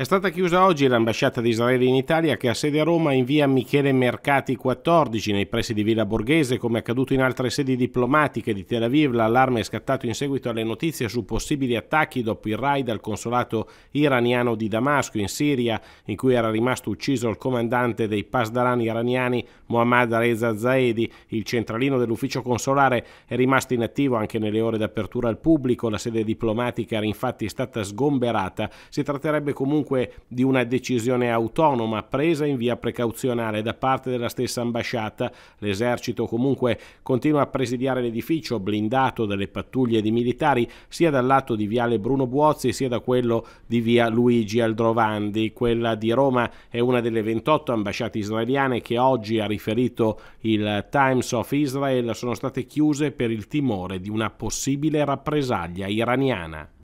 È stata chiusa oggi l'ambasciata di Israele in Italia che ha sede a Roma in via Michele Mercati 14 nei pressi di Villa Borghese, come accaduto in altre sedi diplomatiche di Tel Aviv. L'allarme è scattato in seguito alle notizie su possibili attacchi dopo il raid al consolato iraniano di Damasco in Siria, in cui era rimasto ucciso il comandante dei Pasdaran iraniani Mohammad Reza Zaedi. Il centralino dell'ufficio consolare è rimasto inattivo anche nelle ore d'apertura al pubblico. La sede diplomatica era infatti stata sgomberata. Si tratterebbe comunque comunque di una decisione autonoma presa in via precauzionale da parte della stessa ambasciata. L'esercito comunque continua a presidiare l'edificio blindato dalle pattuglie di militari sia dal lato di Viale Bruno Buozzi sia da quello di via Luigi Aldrovandi. Quella di Roma è una delle 28 ambasciate israeliane che oggi ha riferito il Times of Israel sono state chiuse per il timore di una possibile rappresaglia iraniana.